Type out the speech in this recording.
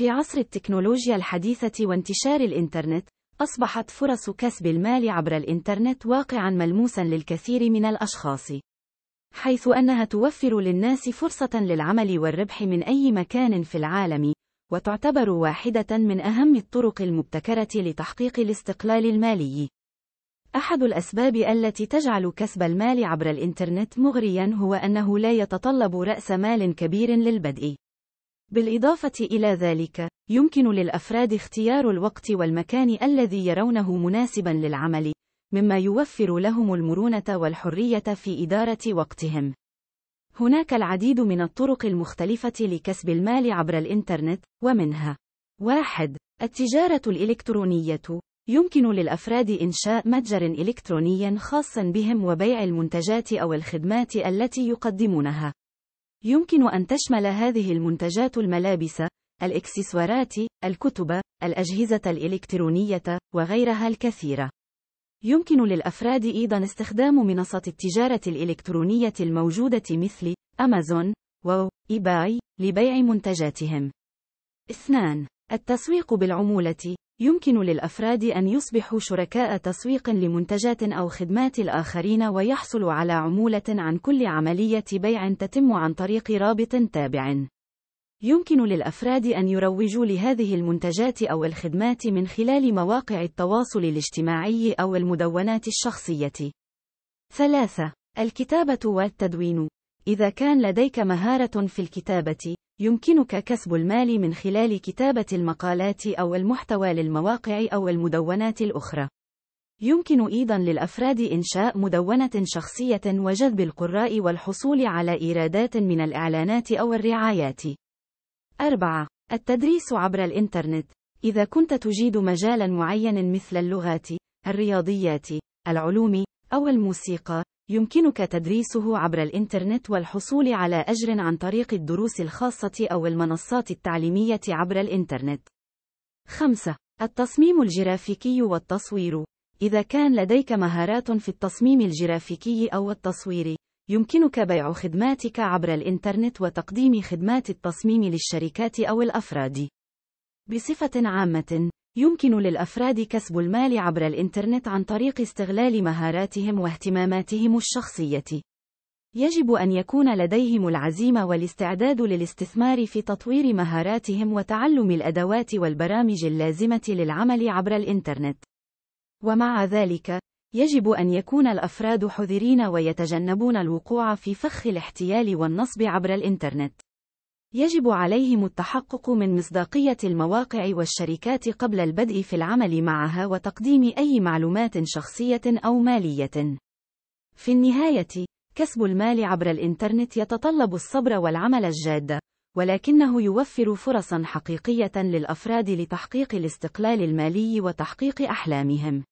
في عصر التكنولوجيا الحديثة وانتشار الإنترنت، أصبحت فرص كسب المال عبر الإنترنت واقعًا ملموسًا للكثير من الأشخاص، حيث أنها توفر للناس فرصة للعمل والربح من أي مكان في العالم، وتعتبر واحدة من أهم الطرق المبتكرة لتحقيق الاستقلال المالي. أحد الأسباب التي تجعل كسب المال عبر الإنترنت مغريًا هو أنه لا يتطلب رأس مال كبير للبدء. بالإضافة إلى ذلك، يمكن للأفراد اختيار الوقت والمكان الذي يرونه مناسبًا للعمل، مما يوفر لهم المرونة والحرية في إدارة وقتهم. هناك العديد من الطرق المختلفة لكسب المال عبر الإنترنت، ومنها: 1. التجارة الإلكترونية. يمكن للأفراد إنشاء متجر إلكتروني خاص بهم وبيع المنتجات أو الخدمات التي يقدمونها. يمكن أن تشمل هذه المنتجات الملابس، الإكسسوارات، الكتب، الأجهزة الإلكترونية، وغيرها الكثيرة. يمكن للأفراد أيضًا استخدام منصة التجارة الإلكترونية الموجودة مثل أمازون و إيباي لبيع منتجاتهم. 2. التسويق بالعمولة يمكن للأفراد أن يصبحوا شركاء تسويق لمنتجات أو خدمات الآخرين ويحصلوا على عمولة عن كل عملية بيع تتم عن طريق رابط تابع. يمكن للأفراد أن يروجوا لهذه المنتجات أو الخدمات من خلال مواقع التواصل الاجتماعي أو المدونات الشخصية. 3. الكتابة والتدوين إذا كان لديك مهارة في الكتابة، يمكنك كسب المال من خلال كتابة المقالات أو المحتوى للمواقع أو المدونات الأخرى. يمكن أيضًا للأفراد إنشاء مدونة شخصية وجذب القراء والحصول على إيرادات من الإعلانات أو الرعايات. 4. التدريس عبر الإنترنت. إذا كنت تجيد مجالًا معينًا مثل اللغات، الرياضيات، العلوم، أو الموسيقى، يمكنك تدريسه عبر الإنترنت والحصول على أجر عن طريق الدروس الخاصة أو المنصات التعليمية عبر الإنترنت. 5. التصميم الجرافيكي والتصوير إذا كان لديك مهارات في التصميم الجرافيكي أو التصوير، يمكنك بيع خدماتك عبر الإنترنت وتقديم خدمات التصميم للشركات أو الأفراد. بصفة عامة، يمكن للأفراد كسب المال عبر الإنترنت عن طريق استغلال مهاراتهم واهتماماتهم الشخصية. يجب أن يكون لديهم العزيمة والاستعداد للاستثمار في تطوير مهاراتهم وتعلم الأدوات والبرامج اللازمة للعمل عبر الإنترنت. ومع ذلك، يجب أن يكون الأفراد حذرين ويتجنبون الوقوع في فخ الاحتيال والنصب عبر الإنترنت. يجب عليهم التحقق من مصداقية المواقع والشركات قبل البدء في العمل معها وتقديم أي معلومات شخصية أو مالية. في النهاية، كسب المال عبر الإنترنت يتطلب الصبر والعمل الجاد، ولكنه يوفر فرصًا حقيقية للأفراد لتحقيق الاستقلال المالي وتحقيق أحلامهم.